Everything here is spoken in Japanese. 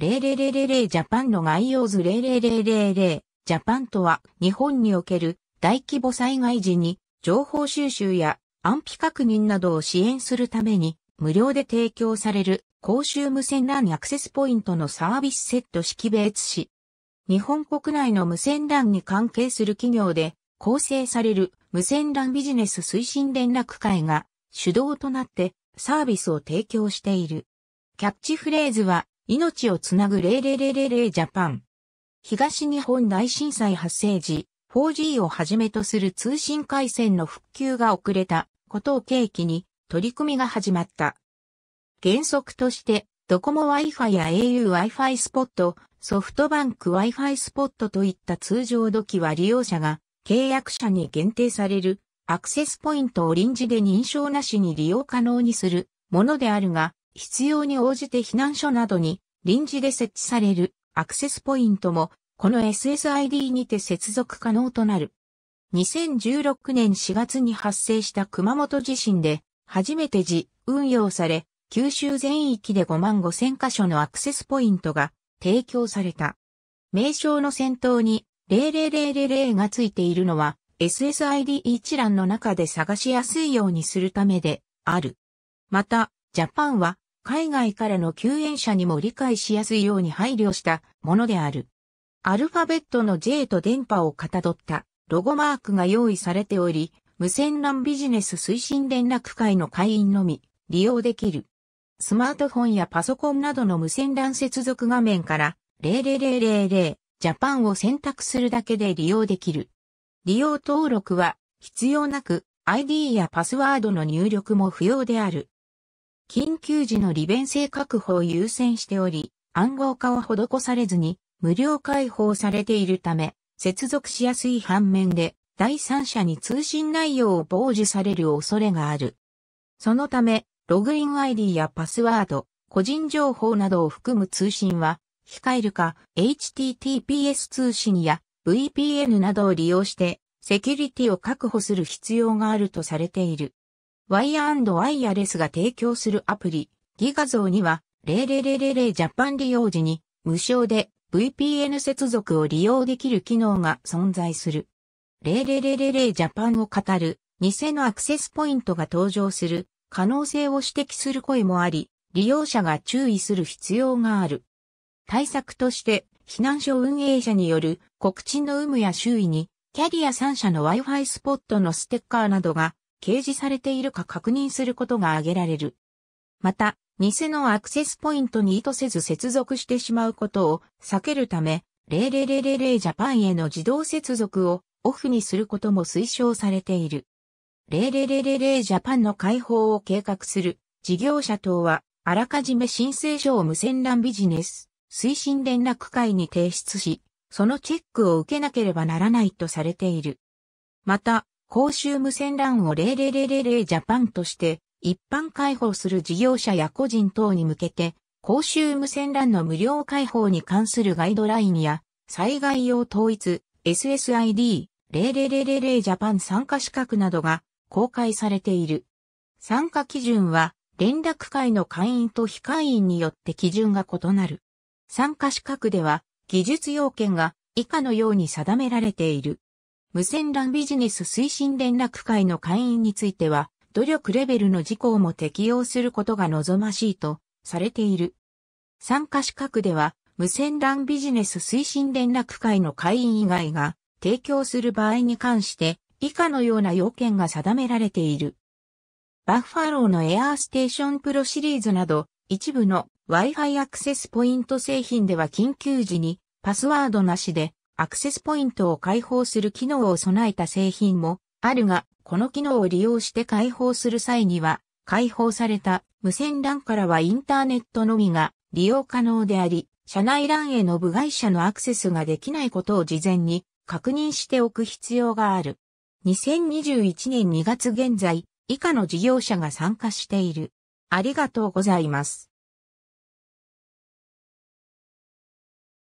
0000ジャパンの概要図0 0 0 0ジャパンとは日本における大規模災害時に情報収集や安否確認などを支援するために無料で提供される公衆無線 LAN アクセスポイントのサービスセット識別し、日本国内の無線 LAN に関係する企業で構成される無線 LAN ビジネス推進連絡会が主導となってサービスを提供している。キャッチフレーズは命をつなぐ0000ジャパン。東日本大震災発生時、4G をはじめとする通信回線の復旧が遅れたことを契機に取り組みが始まった。原則として、ドコモ Wi-Fi や au Wi-Fi スポット、ソフトバンク Wi-Fi スポットといった通常時は利用者が契約者に限定されるアクセスポイントを臨時で認証なしに利用可能にするものであるが、必要に応じて避難所などに臨時で設置されるアクセスポイントも、この SSID にて接続可能となる。2016年4月に発生した熊本地震で、初めて自運用され、九州全域で5万5千箇所のアクセスポイントが提供された。名称の先頭に00000がついているのは SSID 一覧の中で探しやすいようにするためである。また、ジャパンは海外からの救援者にも理解しやすいように配慮したものである。アルファベットの J と電波をかたどったロゴマークが用意されており、無線 LAN ビジネス推進連絡会の会員のみ利用できる。スマートフォンやパソコンなどの無線 LAN 接続画面から00000ジャパンを選択するだけで利用できる。利用登録は必要なく ID やパスワードの入力も不要である。緊急時の利便性確保を優先しており、暗号化を施されずに無料開放されているため、接続しやすい反面で、第三者に通信内容を傍受される恐れがある。そのため、ログイン ID やパスワード、個人情報などを含む通信は、控えるか HTTPS 通信や VPN などを利用して、セキュリティを確保する必要があるとされている。ワイワイアレスが提供するアプリ、ギガ像には、00000ジャパン利用時に、無償で VPN 接続を利用できる機能が存在する。00000ジャパンを語る、偽のアクセスポイントが登場する、可能性を指摘する声もあり、利用者が注意する必要がある。対策として、避難所運営者による告知の有無や周囲に、キャリア3社の Wi-Fi スポットのステッカーなどが掲示されているか確認することが挙げられる。また、偽のアクセスポイントに意図せず接続してしまうことを避けるため、0 0 0 0レジャパンへの自動接続をオフにすることも推奨されている。00000ジャパンの開放を計画する事業者等は、あらかじめ申請書を無線 LAN ビジネス推進連絡会に提出し、そのチェックを受けなければならないとされている。また、公衆無線 LAN を0 0 0 0ジャパンとして一般開放する事業者や個人等に向けて、公衆無線 LAN の無料開放に関するガイドラインや、災害用統一 SSID 00000ジャパン参加資格などが公開されている。参加基準は、連絡会の会員と非会員によって基準が異なる。参加資格では、技術要件が以下のように定められている。無線 LAN ビジネス推進連絡会の会員については、努力レベルの事項も適用することが望ましいとされている。参加資格では、無線 LAN ビジネス推進連絡会の会員以外が提供する場合に関して以下のような要件が定められている。バッファローのエアーステーションプロシリーズなど一部の Wi-Fi アクセスポイント製品では緊急時にパスワードなしでアクセスポイントを開放する機能を備えた製品もあるが、この機能を利用して開放する際には、開放された無線 LAN からはインターネットのみが利用可能であり、社内 LAN への部外者のアクセスができないことを事前に確認しておく必要がある。2021年2月現在、以下の事業者が参加している。ありがとうございます。